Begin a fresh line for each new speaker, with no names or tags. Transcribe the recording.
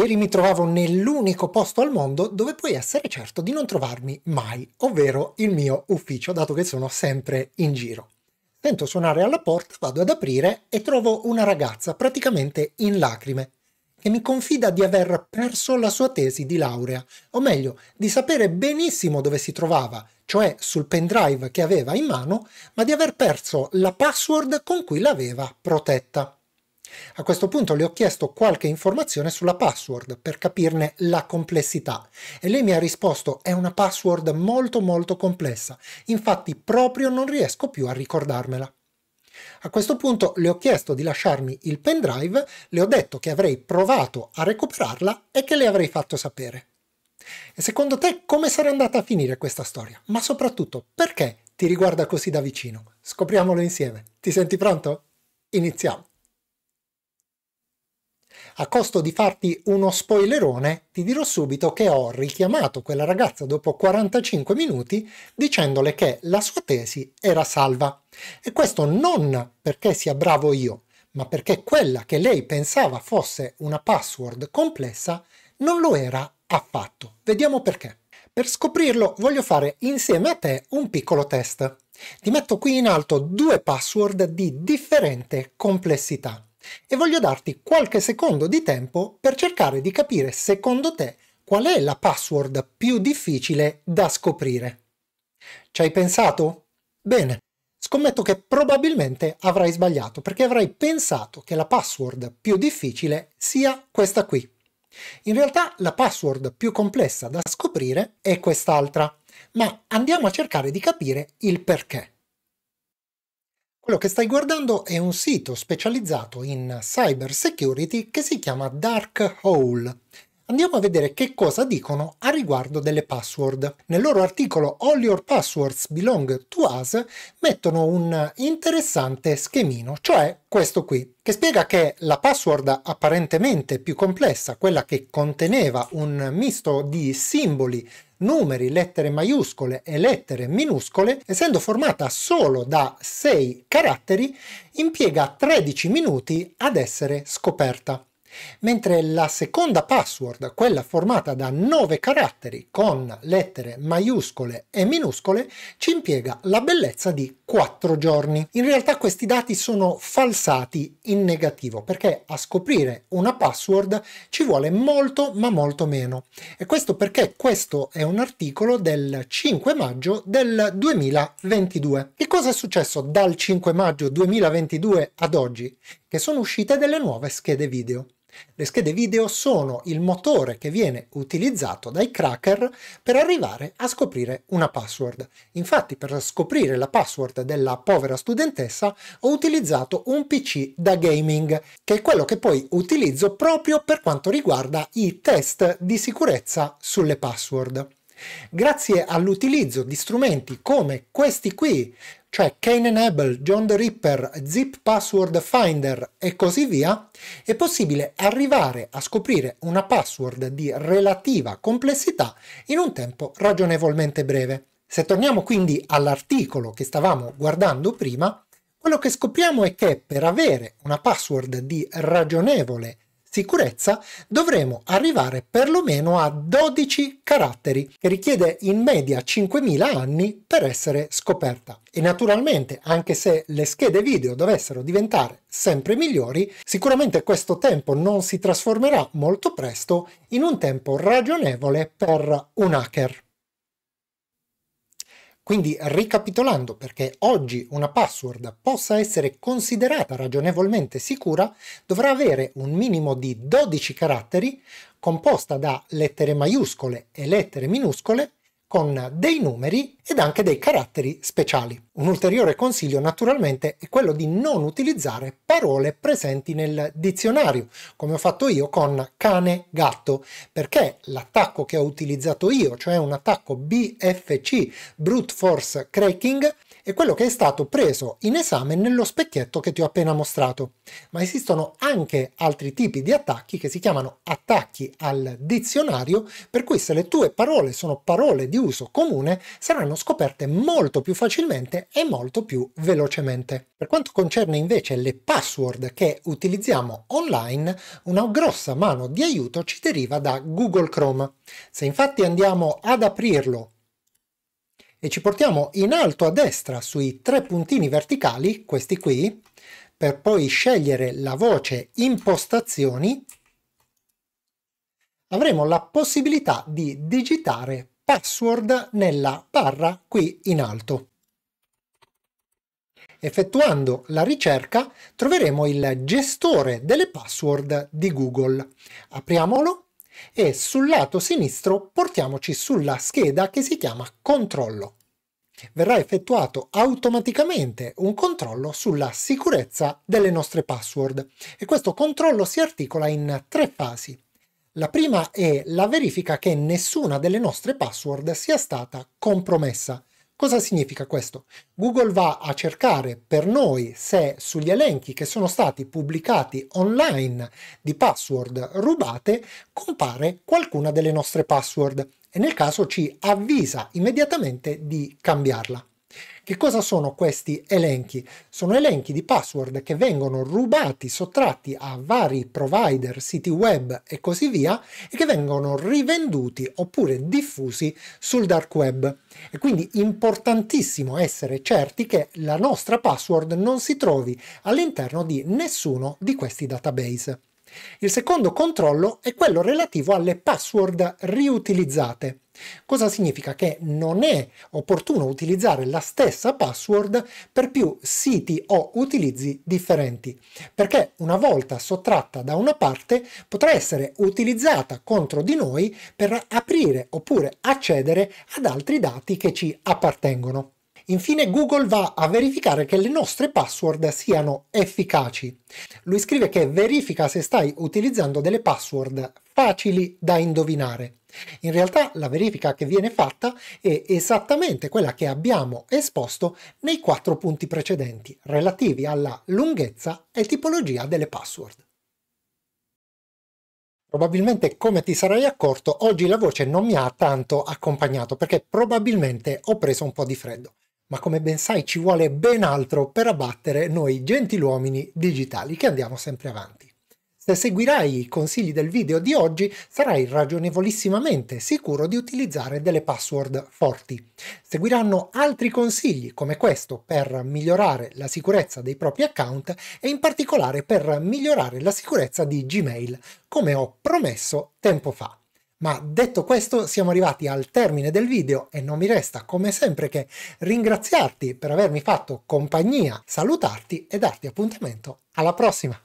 Ieri mi trovavo nell'unico posto al mondo dove puoi essere certo di non trovarmi mai, ovvero il mio ufficio, dato che sono sempre in giro. Sento suonare alla porta, vado ad aprire e trovo una ragazza praticamente in lacrime, che mi confida di aver perso la sua tesi di laurea, o meglio, di sapere benissimo dove si trovava, cioè sul pendrive che aveva in mano, ma di aver perso la password con cui l'aveva protetta. A questo punto le ho chiesto qualche informazione sulla password per capirne la complessità e lei mi ha risposto è una password molto molto complessa, infatti proprio non riesco più a ricordarmela. A questo punto le ho chiesto di lasciarmi il pendrive, le ho detto che avrei provato a recuperarla e che le avrei fatto sapere. E secondo te come sarà andata a finire questa storia? Ma soprattutto perché ti riguarda così da vicino? Scopriamolo insieme. Ti senti pronto? Iniziamo! A costo di farti uno spoilerone, ti dirò subito che ho richiamato quella ragazza dopo 45 minuti dicendole che la sua tesi era salva. E questo non perché sia bravo io, ma perché quella che lei pensava fosse una password complessa non lo era affatto. Vediamo perché. Per scoprirlo voglio fare insieme a te un piccolo test. Ti metto qui in alto due password di differente complessità e voglio darti qualche secondo di tempo per cercare di capire secondo te qual è la password più difficile da scoprire. Ci hai pensato? Bene, scommetto che probabilmente avrai sbagliato perché avrai pensato che la password più difficile sia questa qui. In realtà la password più complessa da scoprire è quest'altra, ma andiamo a cercare di capire il perché. Quello che stai guardando è un sito specializzato in cyber security che si chiama Dark Hole. Andiamo a vedere che cosa dicono a riguardo delle password. Nel loro articolo All Your Passwords Belong to Us mettono un interessante schemino, cioè questo qui, che spiega che la password apparentemente più complessa, quella che conteneva un misto di simboli numeri, lettere maiuscole e lettere minuscole, essendo formata solo da 6 caratteri, impiega 13 minuti ad essere scoperta mentre la seconda password, quella formata da 9 caratteri con lettere maiuscole e minuscole, ci impiega la bellezza di 4 giorni. In realtà questi dati sono falsati in negativo perché a scoprire una password ci vuole molto ma molto meno. E questo perché questo è un articolo del 5 maggio del 2022. Che cosa è successo dal 5 maggio 2022 ad oggi? Che sono uscite delle nuove schede video. Le schede video sono il motore che viene utilizzato dai cracker per arrivare a scoprire una password. Infatti per scoprire la password della povera studentessa ho utilizzato un PC da gaming, che è quello che poi utilizzo proprio per quanto riguarda i test di sicurezza sulle password grazie all'utilizzo di strumenti come questi qui, cioè Kane Enable, John the Ripper, Zip Password Finder e così via, è possibile arrivare a scoprire una password di relativa complessità in un tempo ragionevolmente breve. Se torniamo quindi all'articolo che stavamo guardando prima, quello che scopriamo è che per avere una password di ragionevole complessità, sicurezza dovremo arrivare perlomeno a 12 caratteri, che richiede in media 5.000 anni per essere scoperta. E naturalmente, anche se le schede video dovessero diventare sempre migliori, sicuramente questo tempo non si trasformerà molto presto in un tempo ragionevole per un hacker. Quindi ricapitolando, perché oggi una password possa essere considerata ragionevolmente sicura, dovrà avere un minimo di 12 caratteri composta da lettere maiuscole e lettere minuscole con dei numeri ed anche dei caratteri speciali. Un ulteriore consiglio naturalmente è quello di non utilizzare parole presenti nel dizionario, come ho fatto io con cane gatto, perché l'attacco che ho utilizzato io, cioè un attacco BFC, brute force cracking, è quello che è stato preso in esame nello specchietto che ti ho appena mostrato, ma esistono anche altri tipi di attacchi che si chiamano attacchi al dizionario, per cui se le tue parole sono parole di uso comune saranno scoperte molto più facilmente e molto più velocemente. Per quanto concerne invece le password che utilizziamo online, una grossa mano di aiuto ci deriva da Google Chrome. Se infatti andiamo ad aprirlo e ci portiamo in alto a destra sui tre puntini verticali, questi qui, per poi scegliere la voce impostazioni, avremo la possibilità di digitare password nella barra qui in alto. Effettuando la ricerca troveremo il gestore delle password di Google. Apriamolo e sul lato sinistro portiamoci sulla scheda che si chiama controllo. Verrà effettuato automaticamente un controllo sulla sicurezza delle nostre password e questo controllo si articola in tre fasi. La prima è la verifica che nessuna delle nostre password sia stata compromessa. Cosa significa questo? Google va a cercare per noi se sugli elenchi che sono stati pubblicati online di password rubate compare qualcuna delle nostre password e nel caso ci avvisa immediatamente di cambiarla. Che cosa sono questi elenchi? Sono elenchi di password che vengono rubati, sottratti a vari provider, siti web e così via e che vengono rivenduti oppure diffusi sul dark web. È quindi importantissimo essere certi che la nostra password non si trovi all'interno di nessuno di questi database. Il secondo controllo è quello relativo alle password riutilizzate. Cosa significa che non è opportuno utilizzare la stessa password per più siti o utilizzi differenti, perché una volta sottratta da una parte potrà essere utilizzata contro di noi per aprire oppure accedere ad altri dati che ci appartengono. Infine Google va a verificare che le nostre password siano efficaci. Lui scrive che verifica se stai utilizzando delle password facili da indovinare. In realtà la verifica che viene fatta è esattamente quella che abbiamo esposto nei quattro punti precedenti, relativi alla lunghezza e tipologia delle password. Probabilmente, come ti sarai accorto, oggi la voce non mi ha tanto accompagnato perché probabilmente ho preso un po' di freddo ma come ben sai ci vuole ben altro per abbattere noi gentiluomini digitali che andiamo sempre avanti. Se seguirai i consigli del video di oggi sarai ragionevolissimamente sicuro di utilizzare delle password forti. Seguiranno altri consigli come questo per migliorare la sicurezza dei propri account e in particolare per migliorare la sicurezza di Gmail, come ho promesso tempo fa. Ma detto questo siamo arrivati al termine del video e non mi resta come sempre che ringraziarti per avermi fatto compagnia, salutarti e darti appuntamento alla prossima!